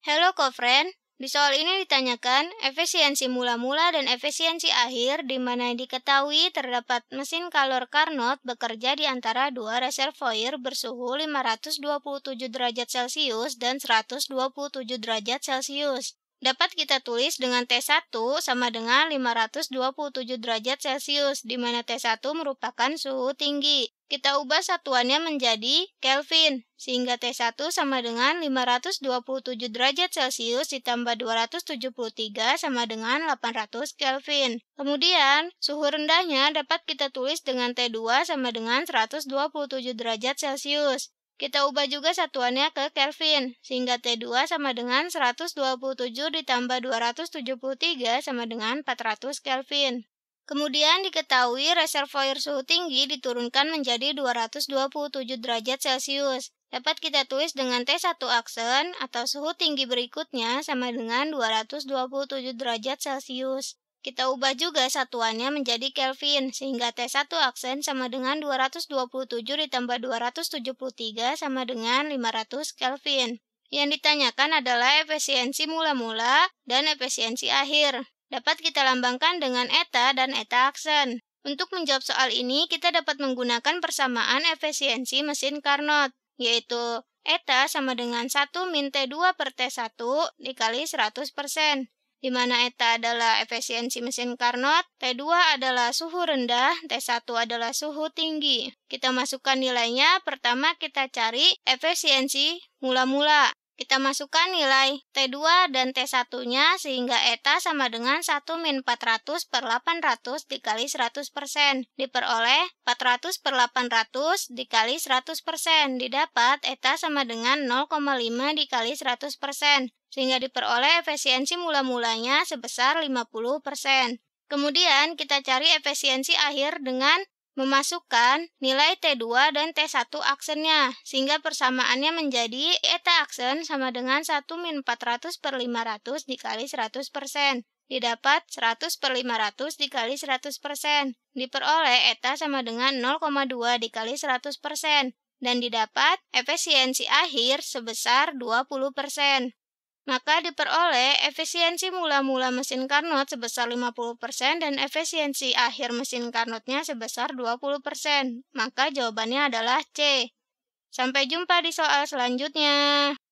Hello co-friend, di soal ini ditanyakan efisiensi mula-mula dan efisiensi akhir di mana diketahui terdapat mesin kalor Carnot bekerja di antara dua reservoir bersuhu 527 derajat Celcius dan 127 derajat Celcius. Dapat kita tulis dengan T1 sama dengan 527 derajat Celcius, di mana T1 merupakan suhu tinggi. Kita ubah satuannya menjadi Kelvin, sehingga T1 sama dengan 527 derajat Celcius ditambah 273 sama dengan 800 Kelvin. Kemudian, suhu rendahnya dapat kita tulis dengan T2 sama dengan 127 derajat Celcius. Kita ubah juga satuannya ke Kelvin, sehingga T2 sama dengan 127 ditambah 273 sama dengan 400 Kelvin. Kemudian diketahui reservoir suhu tinggi diturunkan menjadi 227 derajat Celcius. Dapat kita tulis dengan T1 aksen atau suhu tinggi berikutnya sama dengan 227 derajat Celcius. Kita ubah juga satuannya menjadi Kelvin, sehingga T1 aksen sama dengan 227 ditambah 273 sama dengan 500 Kelvin. Yang ditanyakan adalah efisiensi mula-mula dan efisiensi akhir dapat kita lambangkan dengan eta dan eta aksen. Untuk menjawab soal ini, kita dapat menggunakan persamaan efisiensi mesin Carnot, yaitu eta sama dengan 1 min T2 per T1 dikali 100%, di mana eta adalah efisiensi mesin Carnot, T2 adalah suhu rendah, T1 adalah suhu tinggi. Kita masukkan nilainya, pertama kita cari efisiensi mula-mula. Kita masukkan nilai T2 dan T1-nya sehingga ETA sama dengan 1 min 400 per 800 dikali 100% diperoleh 400 per 800 dikali 100% didapat ETA sama dengan 0,5 dikali 100% sehingga diperoleh efisiensi mula-mulanya sebesar 50%. Kemudian kita cari efisiensi akhir dengan Memasukkan nilai T2 dan T1 aksennya, sehingga persamaannya menjadi eta aksen sama dengan 1 min 400 per 500 dikali 100 persen. Didapat 100 per 500 dikali 100 persen. Diperoleh eta sama dengan 0,2 dikali 100 persen. Dan didapat efisiensi akhir sebesar 20 persen maka diperoleh efisiensi mula-mula mesin Carnot sebesar 50% dan efisiensi akhir mesin Carnotnya sebesar 20%. Maka jawabannya adalah C. Sampai jumpa di soal selanjutnya.